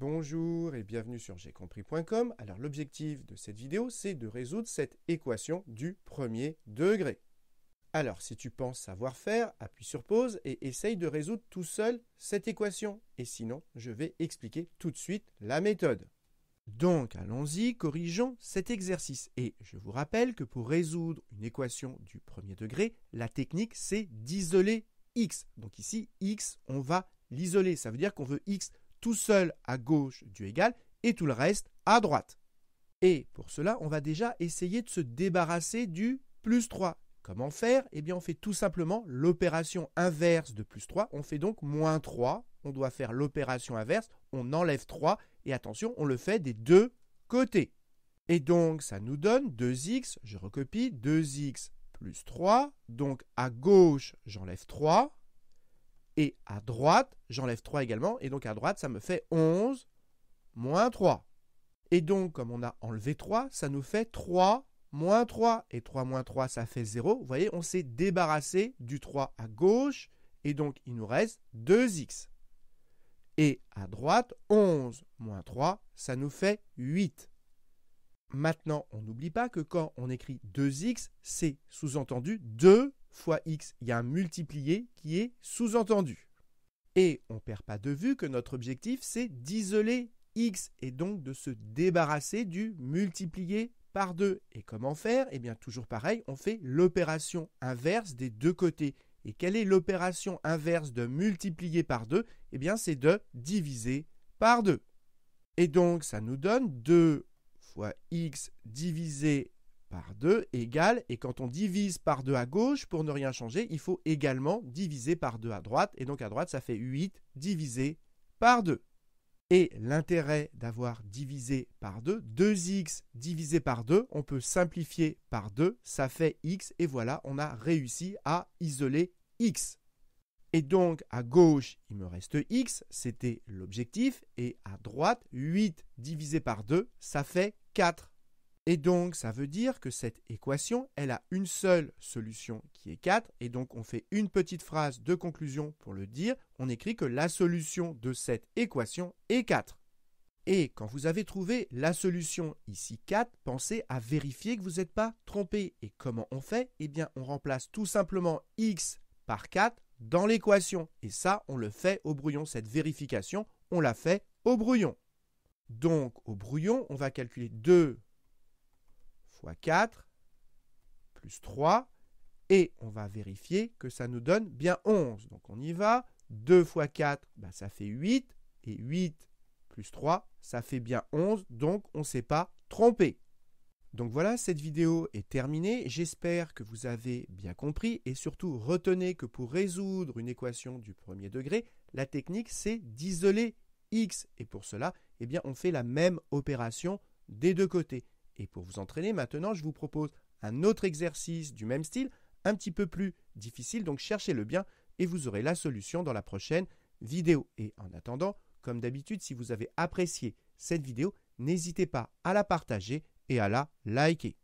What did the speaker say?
Bonjour et bienvenue sur compris.com. Alors l'objectif de cette vidéo, c'est de résoudre cette équation du premier degré. Alors si tu penses savoir faire, appuie sur pause et essaye de résoudre tout seul cette équation. Et sinon, je vais expliquer tout de suite la méthode. Donc allons-y, corrigeons cet exercice. Et je vous rappelle que pour résoudre une équation du premier degré, la technique c'est d'isoler x. Donc ici, x, on va l'isoler. Ça veut dire qu'on veut x tout seul à gauche du égal et tout le reste à droite. Et pour cela, on va déjà essayer de se débarrasser du plus 3. Comment faire Eh bien, on fait tout simplement l'opération inverse de plus 3. On fait donc moins 3. On doit faire l'opération inverse. On enlève 3. Et attention, on le fait des deux côtés. Et donc, ça nous donne 2x. Je recopie 2x plus 3. Donc, à gauche, j'enlève 3. Et à droite, j'enlève 3 également. Et donc à droite, ça me fait 11 moins 3. Et donc, comme on a enlevé 3, ça nous fait 3 moins 3. Et 3 moins 3, ça fait 0. Vous voyez, on s'est débarrassé du 3 à gauche. Et donc, il nous reste 2x. Et à droite, 11 moins 3, ça nous fait 8. Maintenant, on n'oublie pas que quand on écrit 2x, c'est sous-entendu 2 fois x, il y a un multiplié qui est sous-entendu. Et on ne perd pas de vue que notre objectif, c'est d'isoler x et donc de se débarrasser du multiplié par 2. Et comment faire Eh bien toujours pareil, on fait l'opération inverse des deux côtés. Et quelle est l'opération inverse de multiplier par 2 Eh bien c'est de diviser par 2. Et donc ça nous donne 2 fois x divisé par 2 égale, et quand on divise par 2 à gauche, pour ne rien changer, il faut également diviser par 2 à droite, et donc à droite ça fait 8 divisé par 2. Et l'intérêt d'avoir divisé par 2, 2x divisé par 2, on peut simplifier par 2, ça fait x, et voilà, on a réussi à isoler x. Et donc, à gauche, il me reste x, c'était l'objectif, et à droite, 8 divisé par 2, ça fait 4. Et donc, ça veut dire que cette équation, elle a une seule solution qui est 4. Et donc, on fait une petite phrase de conclusion pour le dire. On écrit que la solution de cette équation est 4. Et quand vous avez trouvé la solution ici 4, pensez à vérifier que vous n'êtes pas trompé. Et comment on fait Eh bien, on remplace tout simplement x par 4 dans l'équation. Et ça, on le fait au brouillon. Cette vérification, on la fait au brouillon. Donc, au brouillon, on va calculer 2 4 plus 3. Et on va vérifier que ça nous donne bien 11. Donc on y va. 2 fois 4, bah, ça fait 8. Et 8 plus 3, ça fait bien 11. Donc on ne s'est pas trompé. Donc voilà, cette vidéo est terminée. J'espère que vous avez bien compris. Et surtout, retenez que pour résoudre une équation du premier degré, la technique, c'est d'isoler x. Et pour cela, eh bien, on fait la même opération des deux côtés. Et pour vous entraîner, maintenant, je vous propose un autre exercice du même style, un petit peu plus difficile, donc cherchez-le bien et vous aurez la solution dans la prochaine vidéo. Et en attendant, comme d'habitude, si vous avez apprécié cette vidéo, n'hésitez pas à la partager et à la liker.